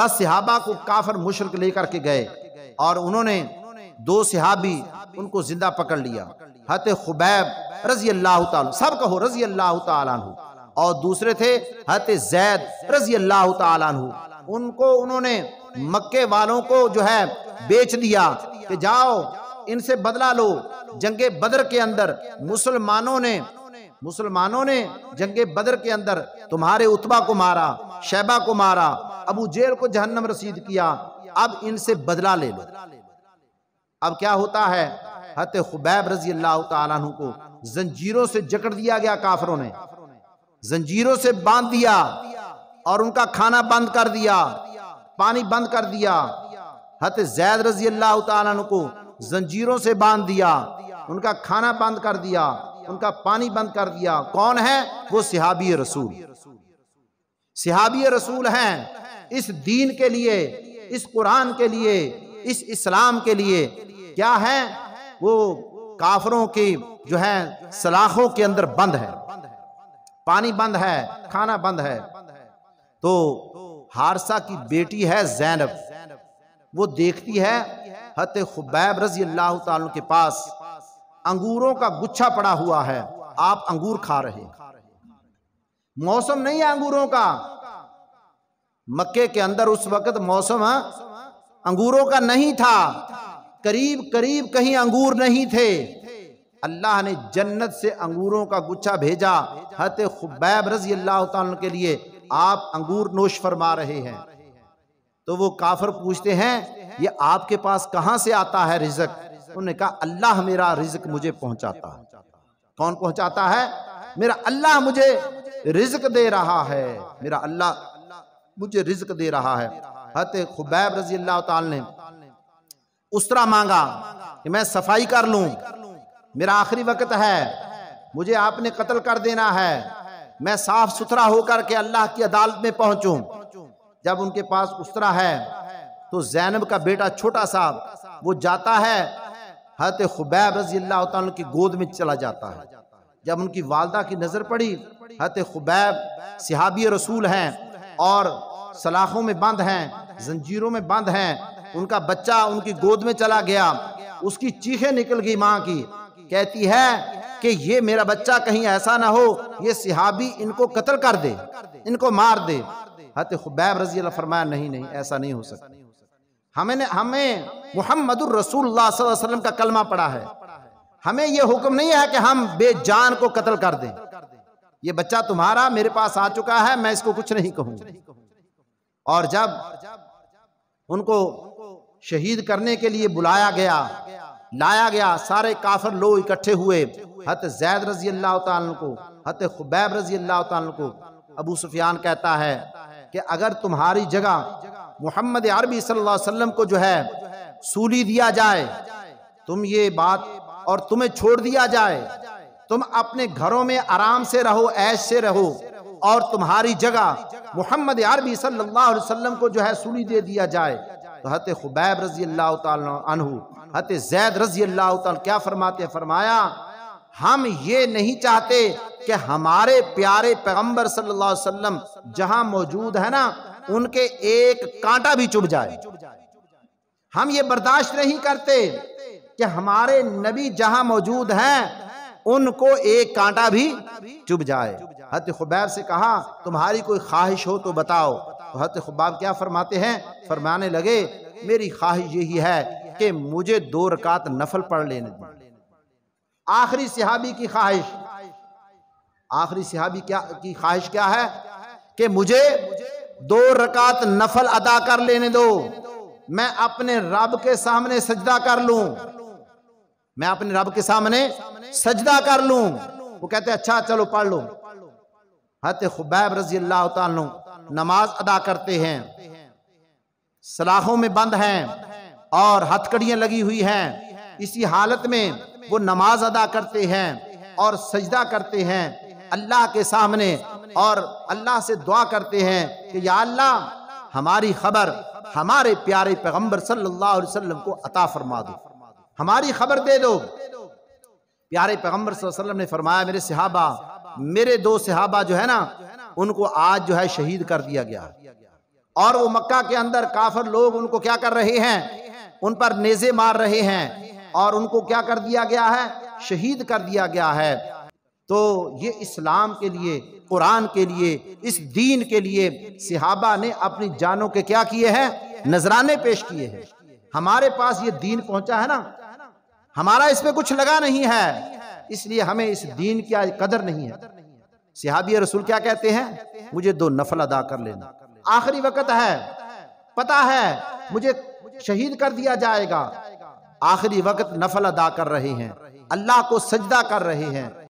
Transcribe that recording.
दस सिहाबा को काफर मुशरक लेकर के गए और उन्होंने दो सिहाबी उनको जिंदा पकड़ लिया हत खुबैब रजी अल्लाह सब कहो रजी अल्लाह तु और दूसरे थे हत जैद रजी अल्लाह तु उनको उन्होंने मक्के वालों को जो है बेच दिया कि जाओ इनसे बदला लो जंगे बदर के अंदर मुसलमानों ने मुसलमानों ने जंगे बदर के अंदर तुम्हारे उतबा को मारा शैबा को मारा अबू जेल को जहन्नम रसीद किया अब इनसे बदला ले लो अब क्या होता है हत खुबैब रजी अल्लाह को जंजीरों से जकड़ दिया गया काफरों ने जंजीरों से बांध दिया और उनका खाना बंद कर दिया पानी बंद कर दिया हत जैद रजी अल्लाह को जंजीरों से बांध दिया उनका खाना बंद कर दिया उनका पानी बंद कर दिया कौन है वो सिहाबी रसूल सिहाबी रसूल हैं इस दीन के लिए इस कुरान के लिए इस इस्लाम के लिए क्या है वो काफरों की जो है सलाखों के अंदर बंद है पानी बंद है खाना बंद है तो हारसा की बेटी है जैनब वो देखती है हत खुबैब रजी अल्लाह के पास अंगूरों का गुच्छा पड़ा हुआ है आप अंगूर खा रहे मौसम नहीं है अंगूरों का मक्के के अंदर उस वक्त मौसम अंगूरों का नहीं था करीब करीब कहीं अंगूर नहीं थे अल्लाह ने जन्नत से अंगूरों का गुच्छा भेजा हत खुबैब रजी अल्लाह के लिए आप अंगूर नोश फरमा रहे हैं तो वो काफर पूछते हैं ये आपके पास कहाँ से आता है रिजक उन्होंने कहा अल्लाह मेरा रिजक मुझे पहुंचाता कौन पहुंचाता है मेरा अल्लाह मुझे रिजक दे रहा है मेरा अल्लाह मुझे रिजक दे रहा है हत खुबैब रजी अल्लाह ताल उसरा मांगा कि मैं सफाई कर लू मेरा आखिरी वक्त है मुझे आपने कत्ल कर देना है मैं साफ सुथरा होकर के अल्लाह की अदालत में पहुंचू जब उनके पास उसरा है तो जैनब का बेटा छोटा सा वो जाता है हत खुबैब रजी अल्लाह की गोद में चला जाता है जब उनकी वालदा की नज़र पड़ी हत खुबैब सिहाबी रसूल हैं और सलाखों में बंद हैं जंजीरों में बंद हैं उनका बच्चा उनकी गोद में चला गया उसकी चीखें निकल गई माँ की कहती है कि ये मेरा बच्चा कहीं ऐसा ना हो ये सिहाबी इनको कत्ल कर दे इनको मार दे हत खुबैब रजी अल्लाह फरमाया नहीं नहीं ऐसा नहीं हो सकता हमें हमें मोहम्मद रसूल वसल्लम का कलमा पड़ा है हमें यह हुक्म नहीं है कि हम बेजान को कत्ल कर दें ये बच्चा तुम्हारा मेरे पास आ चुका है मैं इसको कुछ नहीं कहूँगा और जब उनको शहीद करने के लिए बुलाया गया लाया गया सारे काफर लोग इकट्ठे हुए हत जैद रजी अल्लाह को हत खुबैब रजी अल्लाह को अबू सुफियान कहता है कि अगर तुम्हारी जगह मोहम्मद अरबी सल्लल्लाहु अलैहि वसल्लम को जो है सूली दिया जाए तुम ये बात और तुम्हें छोड़ दिया जाए तुम अपने घरों में आराम से रहो ऐश से रहो और तुम्हारी जगह मोहम्मद अरबी सल्लल्लाहु अलैहि वसल्लम को जो है सुनी दे दिया जाए तो हत खुबैब रजी अल्लाह तहु हत जैद रजी अल्लाह क्या फरमाते फरमाया हम ये नहीं चाहते कि हमारे प्यारे पैगंबर सल्लल्लाहु अलैहि वसल्लम जहां मौजूद है ना उनके एक कांटा भी चुभ जाए हम ये बर्दाश्त नहीं करते कि हमारे नबी जहां मौजूद हैं उनको एक कांटा भी चुभ जाए हत खुबैब से कहा तुम्हारी कोई ख्वाहिश हो तो बताओ तो हत खुबाब क्या फरमाते हैं फरमाने लगे मेरी ख्वाहिश यही है कि मुझे दो रकात नफल पढ़ लेने दें आखिरी सिहाबी की ख्वाहिश आखिरी सिहाबी क्या की ख्वाहिश क्या है कि मुझे दो रकात नफल अदा कर लेने दो मैं अपने रब के सामने सजदा कर लूं मैं अपने रब के सामने सजदा कर लू वो कहते अच्छा चलो पढ़ लो हत खुबैब रजी अल्लाह नमाज अदा करते हैं सलाखों में बंद हैं और हथकड़ियां लगी हुई हैं इसी हालत में वो नमाज अदा करते हैं और सजदा करते हैं अल्लाह के सामने और अल्लाह से दुआ करते हैं कि या अल्लाह हमारी खबर हमारे प्यारे पैगंबर सल्लल्लाहु अलैहि वसल्लम को अता फरमा दो हमारी खबर दे दो प्यारे पैगम्बर वसल्लम ने फरमाया मेरे सिहाबा मेरे दो सिहाबा जो है ना उनको आज जो है शहीद कर दिया गया और वो मक्का के अंदर काफर लोग उनको क्या कर रहे हैं उन पर नेजे मार रहे हैं और उनको क्या कर दिया गया है शहीद कर दिया गया है तो ये इस्लाम के लिए कुरान के लिए इस दीन के लिए सिहाबा ने अपनी जानों के क्या किए हैं नजराने पेश किए हैं हमारे पास ये दीन पहुंचा है ना हमारा इसमें कुछ लगा नहीं है इसलिए हमें इस दीन की आज कदर नहीं है सिहाबी रसूल क्या कहते हैं मुझे दो नफल अदा कर लेना आखिरी वक्त है पता है मुझे शहीद कर दिया जाएगा आखिरी वक्त नफल अदा कर रहे हैं अल्लाह को सजदा कर रहे हैं